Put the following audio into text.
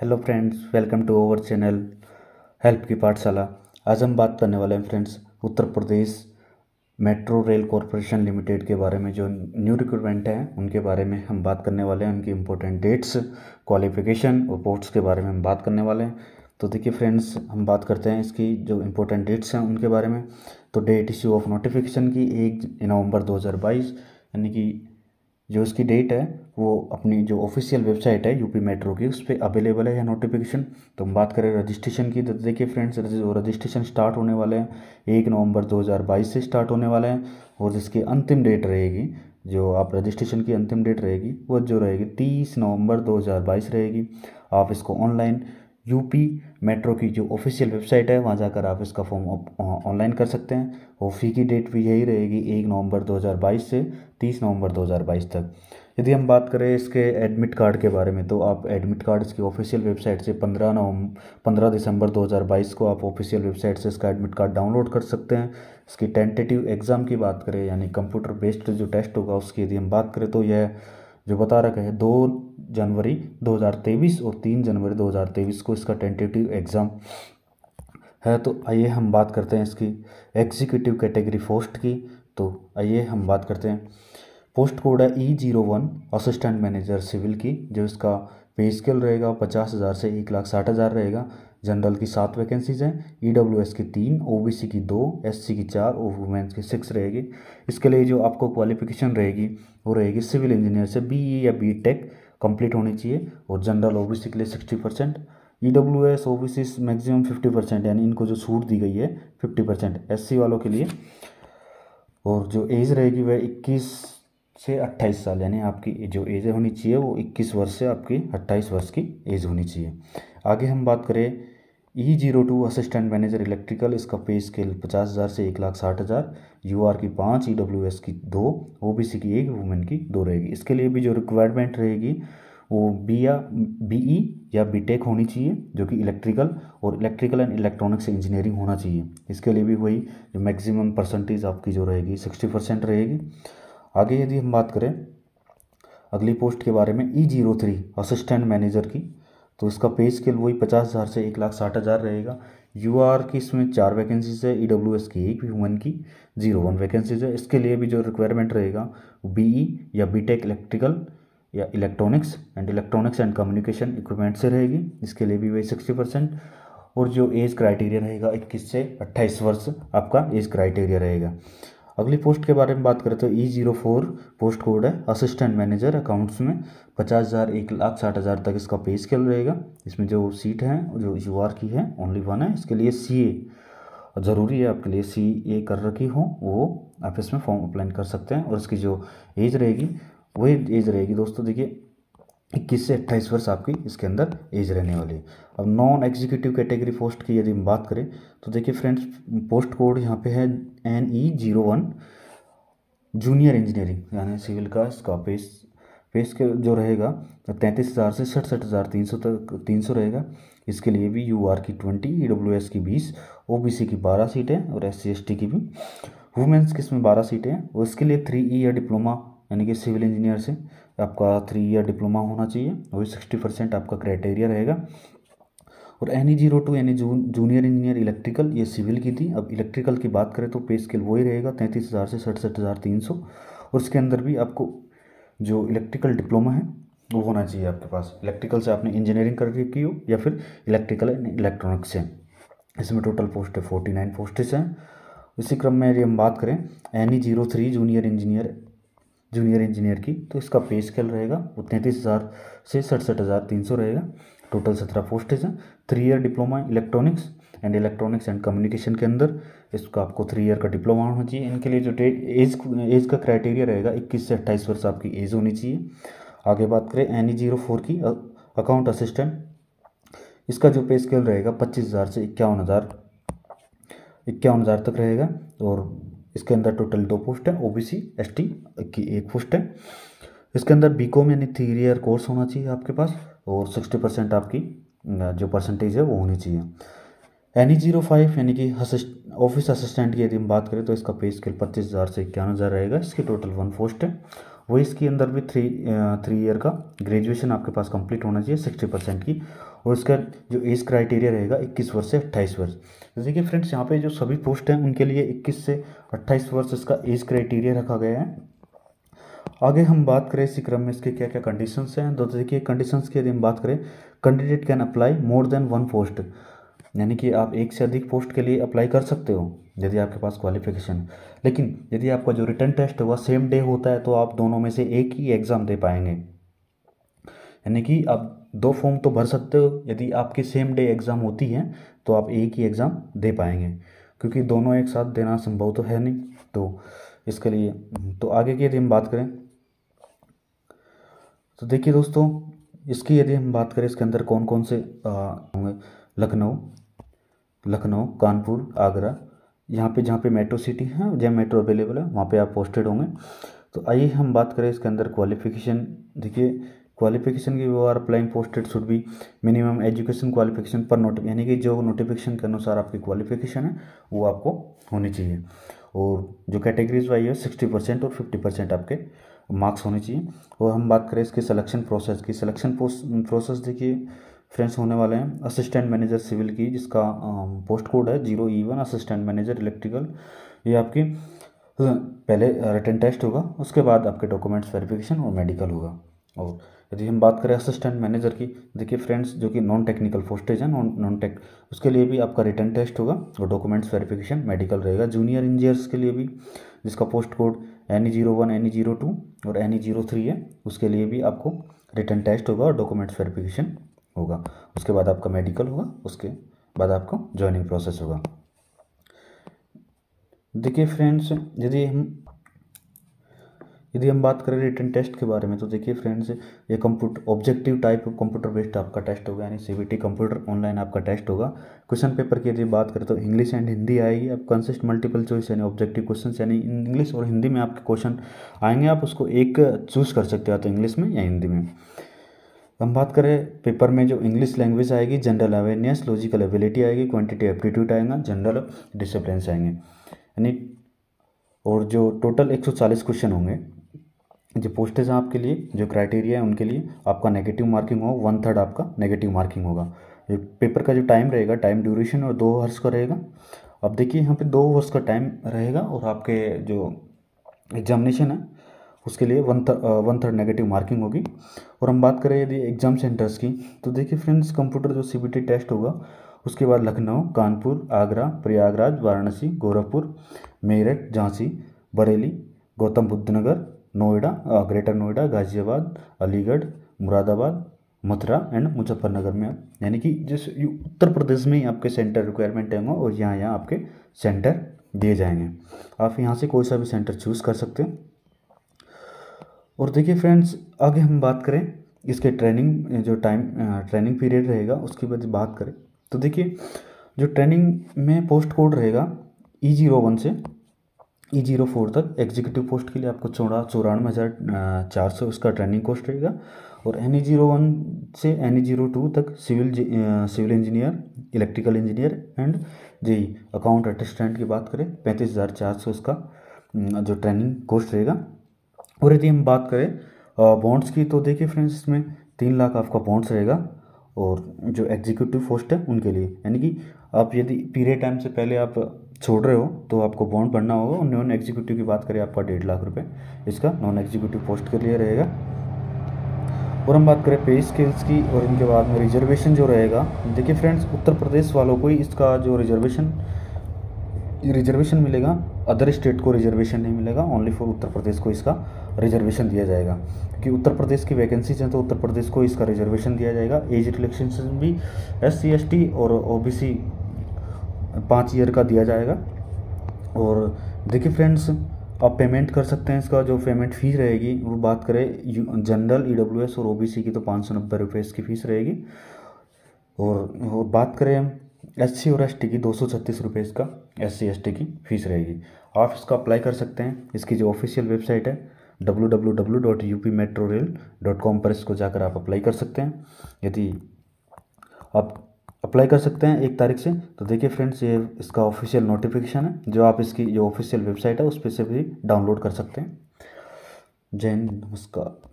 hello friends welcome to over channel help की पाठशाला आज हम बात करने वाले हैं friends Uttar Pradesh metro rail corporation limited के बारे में जो न्यू रिक्रूटमेंट हैं उनके बारे में हम बात करने वाले हैं उनकी इम्पोर्टेंट डेट्स क्वालिफिकेशन और पोस्ट्स के बारे में हम बात करने वाले हैं तो देखिए फ्रेंड्स हम बात करते हैं इसकी जो इम्पोर्टेंट डेट्स हैं उनके बारे में तो डेट इश्यू ऑफ नोटिफिकेशन की एक नवंबर 2022 यानी कि जो इसकी डेट है वो अपनी जो ऑफिशियल वेबसाइट है यूपी मेट्रो की उस पर अवेलेबल है यह नोटिफिकेशन तो हम बात करें रजिस्ट्रेशन की तो देखिए फ्रेंड्स रजिस्ट्रेशन स्टार्ट होने वाले हैं एक नवंबर 2022 से स्टार्ट होने वाले हैं और जिसकी अंतिम डेट रहेगी जो आप रजिस्ट्रेशन की अंतिम डेट रहेगी वो जो रहेगी तीस नवंबर दो रहेगी आप इसको ऑनलाइन यूपी मेट्रो की जो ऑफिशियल वेबसाइट है वहाँ जाकर आप इसका फॉर्म ऑनलाइन कर सकते हैं और फी की डेट भी यही रहेगी एक नवंबर 2022 से 30 नवंबर 2022 तक यदि हम बात करें इसके एडमिट कार्ड के बारे में तो आप एडमिट कार्ड इसकी ऑफिशियल वेबसाइट से 15 नवंबर 15 दिसंबर 2022 को आप ऑफिशियल वेबसाइट से इसका एडमिट कार्ड डाउनलोड कर सकते हैं इसकी टेंटेटिव एग्ज़ाम की बात करें यानी कंप्यूटर बेस्ड जो टेस्ट होगा उसकी यदि हम बात करें तो यह जो बता रखा है दो जनवरी 2023 और तीन जनवरी 2023 को इसका टेंटेटिव एग्ज़ाम है तो आइए हम बात करते हैं इसकी एग्जीक्यूटिव कैटेगरी पोस्ट की तो आइए हम बात करते हैं पोस्ट कोड है E zero one assistant manager civil की जो इसका पे स्केल रहेगा पचास हज़ार से एक लाख साठ हज़ार रहेगा जनरल की सात वैकेंसीज़ हैं ई e की तीन ओ की दो एस की चार और वुमेंस की सिक्स रहेगी इसके लिए जो आपको क्वालिफिकेशन रहेगी वो रहेगी सिविल इंजीनियर से बी e या बी टेक कम्प्लीट होनी चाहिए और जनरल ओ के लिए sixty percent E W S O B C maximum fifty percent यानी इनको जो छूट दी गई है फिफ्टी परसेंट एस सी वालों के लिए और जो एज रहेगी वह इक्कीस से अट्ठाईस साल यानी आपकी जो एज होनी चाहिए वो इक्कीस वर्ष से आपकी अट्ठाईस वर्ष की एज होनी चाहिए आगे हम बात करें E zero two assistant manager electrical इसका पे स्केल पचास हज़ार से एक लाख साठ हज़ार यू आर की पाँच ई डब्ल्यू एस की दो ओ बी सी की एक वुमेन की दो रहेगी इसके लिए भी जो रिक्वायरमेंट रहेगी वो बी या बी ई e या बी टेक होनी चाहिए जो कि इलेक्ट्रिकल और इलेक्ट्रिकल एंड इलेक्ट्रॉनिक्स इंजीनियरिंग होना चाहिए इसके लिए भी वही जो मैक्सिमम परसेंटेज आपकी जो रहेगी सिक्सटी परसेंट रहेगी आगे यदि हम बात करें अगली पोस्ट के बारे में E zero three assistant manager की तो उसका पे स्केल वही पचास हज़ार से एक लाख साठ हज़ार रहेगा यू आर की इसमें चार वैकेंसीज है ई डब्ल्यू एस की एक ह्यूमन की जीरो वन वैकेंसीज है इसके लिए भी जो रिक्वायरमेंट रहेगा बी ई e या बी टेक इलेक्ट्रिकल या electronics and electronics and communication equipment से रहेगी इसके लिए भी वही सिक्सटी परसेंट और जो एज क्राइटेरिया रहेगा इक्कीस से अट्ठाईस वर्ष आपका एज क्राइटेरिया रहेगा अगली पोस्ट के बारे में बात करें तो E zero four post code है असिस्टेंट मैनेजर अकाउंट्स में पचास हज़ार एक लाख साठ हज़ार तक इसका पे स्केल रहेगा इसमें जो सीट है जो यू आर की है ओनली वन है इसके लिए सी ए ज़रूरी है आपके लिए सी ए कर रखी हो वो आप इसमें फॉर्म अप्लाई कर सकते हैं और इसकी जो एज रहेगी वही एज रहेगी दोस्तों देखिए इक्कीस से अट्ठाईस वर्ष आपकी इसके अंदर एज रहने वाली है अब नॉन एग्जीक्यूटिव कैटेगरी पोस्ट की यदि हम बात करें तो देखिए फ्रेंड्स पोस्ट कोड यहाँ पे है N E zero one junior engineering यानी सिविल का इसका पेस पेस के जो रहेगा तो तैंतीस हज़ार से सड़सठ हज़ार तीन सौ तक तीन सौ रहेगा इसके लिए भी यू आर की ट्वेंटी ई डब्ल्यू एस की बीस ओ बी सी की बारह सीटें और एस सी एस टी की भी वुमेंस की इसमें बारह सीटें हैं और इसके लिए थ्री ई e या डिप्लोमा यानी कि सिविल इंजीनियर से आपका थ्री ईयर डिप्लोमा होना चाहिए वही सिक्सटी परसेंट आपका क्राइटेरिया रहेगा और एन ई जीरो टू यानी जूनियर इंजीनियर इलेक्ट्रिकल ये सिविल की थी अब इलेक्ट्रिकल की बात करें तो पे स्केल वही रहेगा तैंतीस हज़ार से सड़सठ हज़ार तीन सौ और इसके अंदर भी आपको जो इलेक्ट्रिकल डिप्लोमा है वो होना चाहिए आपके पास इलेक्ट्रिकल से आपने इंजीनियरिंग करके की हो या फिर इलेक्ट्रिकल एंड इलेक्ट्रॉनिक्स से इसमें टोटल पोस्ट है फोर्टी नाइन पोस्टेस हैं इसी क्रम में यदि हम बात करें N E zero three junior engineer junior engineer की तो इसका पे स्केल रहेगा वो तैंतीस हज़ार से सड़सठ हज़ार तीन सौ रहेगा टोटल सत्रह पोस्टेज हैं three year diploma electronics and electronics and communication के अंदर इसका आपको थ्री ईयर का डिप्लोमा होना चाहिए इनके लिए जो एज एज का क्राइटेरिया रहेगा इक्कीस से अट्ठाईस वर्ष आपकी एज होनी चाहिए आगे बात करें एन ई जीरो फोर की अकाउंट असिस्टेंट इसका जो पे स्केल रहेगा पच्चीस हज़ार से इक्यावन हज़ार इक्यावन हज़ार तक रहेगा और इसके अंदर टोटल दो पोस्ट हैं ओबीसी एसटी की एक पोस्ट है इसके अंदर बीकॉम यानी थ्री ईयर कोर्स होना चाहिए आपके पास और सिक्सटी परसेंट आपकी जो परसेंटेज है वो होनी चाहिए एनी जीरो फाइव यानी कि ऑफिस असिस्टेंट की यदि हम बात करें तो इसका पे स्केल पच्चीस हज़ार से इक्यावन हज़ार रहेगा इसकी टोटल वन पोस्ट है वो इसके अंदर भी थ्री थ्री ईयर का ग्रेजुएशन आपके पास कंप्लीट होना चाहिए सिक्सटी परसेंट की और इसका जो एज क्राइटेरिया रहेगा इक्कीस वर्ष से अट्ठाईस वर्ष जैसे कि फ्रेंड्स यहाँ पे जो सभी पोस्ट हैं उनके लिए इक्कीस से अट्ठाईस वर्ष इसका एज क्राइटेरिया रखा गया है आगे हम बात करें इसी क्रम में इसके क्या क्या कंडीशंस हैं तो देखिए कंडीशंस की यदि हम बात करें candidate can apply more than one post यानी कि आप एक से अधिक पोस्ट के लिए अप्लाई कर सकते हो यदि आपके पास क्वालिफिकेशन लेकिन यदि आपका जो रिटर्न टेस्ट है वह सेम डे होता है तो आप दोनों में से एक ही एग्ज़ाम दे पाएंगे यानी कि आप दो फॉर्म तो भर सकते हो यदि आपकी सेम डे एग्ज़ाम होती है तो आप एक ही एग्ज़ाम दे पाएंगे क्योंकि दोनों एक साथ देना संभव तो है नहीं तो इसके लिए तो आगे की यदि हम बात करें तो देखिए दोस्तों इसकी यदि हम बात करें इसके अंदर कौन कौन से होंगे लखनऊ लखनऊ कानपुर आगरा यहाँ पे जहाँ पे मेट्रो सिटी है जहाँ मेट्रो अवेलेबल है वहाँ पे आप पोस्टेड होंगे तो आइए हम बात करें इसके अंदर क्वालिफिकेशन देखिए क्वालिफिकेशन की वो are applying posted should be minimum education qualification पर नोटिफिक यानी कि जो नोटिफिकेशन के अनुसार आपकी क्वालिफिकेशन है वो आपको होनी चाहिए और जो कैटेगरीज वाइज है सिक्सटी परसेंट और फिफ्टी परसेंट आपके मार्क्स होने चाहिए और हम बात करें इसके सलेक्शन प्रोसेस की सलेक्शन प्रोसेस देखिए फ्रेंड्स होने वाले हैं असिस्टेंट मैनेजर सिविल की जिसका पोस्ट कोड है zero E one assistant manager electrical ये आपकी पहले रिटर्न टेस्ट होगा उसके बाद आपके डॉक्यूमेंट्स वेरिफिकेशन और मेडिकल होगा और यदि हम बात करें असिस्टेंट मैनेजर की देखिए फ्रेंड्स जो कि नॉन टेक्निकल पोस्टेज है नॉन नॉन टेक उसके लिए भी आपका रिटर्न टेस्ट होगा और डॉक्यूमेंट्स वेरिफिकेशन मेडिकल रहेगा जूनियर इंजीनियर्स के लिए भी जिसका post code N E zero one N E zero two और एन ई जीरो थ्री है उसके लिए भी आपको रिटर्न टेस्ट होगा और डॉक्यूमेंट्स वेरिफिकेशन होगा उसके बाद आपका मेडिकल होगा उसके बाद आपका ज्वाइनिंग प्रोसेस होगा देखिए फ्रेंड्स यदि हम यदि हम बात करें रिटर्न टेस्ट के बारे में तो देखिए फ्रेंड्स ये computer objective type computer based आपका टेस्ट होगा यानी सी कंप्यूटर ऑनलाइन आपका टेस्ट होगा क्वेश्चन पेपर की यदि बात करें तो इंग्लिश एंड हिंदी आएगी अब कंसिस्ट मल्टीपल चॉइस यानी ऑब्जेक्टिव क्वेश्चन यानी इंग्लिश और हिंदी में आपके क्वेश्चन आएंगे आप उसको एक चूज़ कर सकते हो तो इंग्लिश में या हिंदी में हम बात करें पेपर में जो इंग्लिश लैंग्वेज आएगी जनरल अवेयरनेस लॉजिकल एबिलिटी आएगी क्वांटिटी एप्टीट्यूड आएगा जनरल डिसिप्लिन आएंगे यानी और जो टोटल 140 क्वेश्चन होंगे जो पोस्टेज हैं आपके लिए जो क्राइटेरिया है उनके लिए आपका नेगेटिव मार्किंग होगा वन थर्ड आपका नेगेटिव मार्किंग होगा जो पेपर का जो टाइम रहेगा टाइम ड्यूरेशन और दो वर्ष का रहेगा अब देखिए यहाँ पर दो वर्ष का टाइम रहेगा और आपके जो एग्जामिनेशन है उसके लिए one one third negative marking होगी और हम बात करें यदि एग्ज़ाम सेंटर्स की तो देखिए फ्रेंड्स कंप्यूटर जो सी टेस्ट होगा उसके बाद Lucknow Kanpur Agra Prayagraj Varanasi Gorakhpur Meerut Jhansi Bareilly Gautam Buddh Nagar Noida uh, greater Noida Ghaziabad Aligarh Moradabad Mathura and Muzaffarnagar में यानी कि जिस उत्तर प्रदेश में ही आपके सेंटर रिक्वायरमेंट होंगे और यहाँ यहाँ आपके सेंटर दिए जाएंगे आप यहाँ से कोई सा भी सेंटर चूज़ कर सकते हैं और देखिए फ्रेंड्स आगे हम बात करें इसके ट्रेनिंग जो टाइम ट्रेनिंग पीरियड रहेगा उसकी बाद बात करें तो देखिए जो ट्रेनिंग में पोस्ट कोड रहेगा ई जीरो वन से ई जीरो फोर तक एग्जीक्यूटिव पोस्ट के लिए आपको चौड़ा चौरानवे हज़ार चार सौ इसका ट्रेनिंग कॉस्ट रहेगा और एन ई जीरो वन से एन ई जीरो टू तक civil civil engineer electrical engineer and जी अकाउंट असिस्टेंट की बात करें पैंतीस हज़ार चार सौ इसका जो ट्रेनिंग कॉस्ट रहेगा और यदि हम बात करें बॉन्ड्स की तो देखिए फ्रेंड्स इसमें तीन लाख आपका बॉन्ड्स रहेगा और जो एग्जीक्यूटिव पोस्ट है उनके लिए यानी कि आप यदि पीरियड टाइम से पहले आप छोड़ रहे हो तो आपको बॉन्ड भरना होगा और नॉन एग्जीक्यूटिव की बात करें आपका डेढ़ लाख रुपए इसका नॉन एग्जीक्यूटिव पोस्ट के लिए रहेगा और हम बात करें पे स्केल्स की और इनके बाद में रिजर्वेशन जो रहेगा देखिए फ्रेंड्स उत्तर प्रदेश वालों को ही इसका जो रिजर्वेशन रिजर्वेशन मिलेगा अदर स्टेट को रिजर्वेशन नहीं मिलेगा ओनली फॉर उत्तर प्रदेश को इसका रिजर्वेशन दिया जाएगा कि उत्तर प्रदेश की वैकेंसीज हैं तो उत्तर प्रदेश को इसका रिजर्वेशन दिया जाएगा एज रिलेक्शन भी एस सी एस टी और ओ बी सी पाँच ईयर का दिया जाएगा और देखिए फ्रेंड्स आप पेमेंट कर सकते हैं इसका जो पेमेंट फ़ीस रहेगी वो बात करें जनरल ई डब्ल्यू एस और ओ बी सी की तो पाँच सौ नब्बे रुपये इसकी फ़ीस रहेगी और, और बात करें हम एस सी और एस टी की दो सौ छत्तीस रुपये इसका एस सी एस टी की फ़ीस रहेगी आप इसका अप्लाई कर सकते हैं इसकी जो ऑफिशियल वेबसाइट है www.upmetrorail.com dot metro rail dot com पर इसको जाकर आप अप्लाई कर सकते हैं यदि आप अप्लाई कर सकते हैं एक तारीख से तो देखिए फ्रेंड्स ये इसका ऑफिशियल नोटिफिकेशन है जो आप इसकी जो ऑफिशियल वेबसाइट है उस पर से भी डाउनलोड कर सकते हैं जय हिंद नमस्कार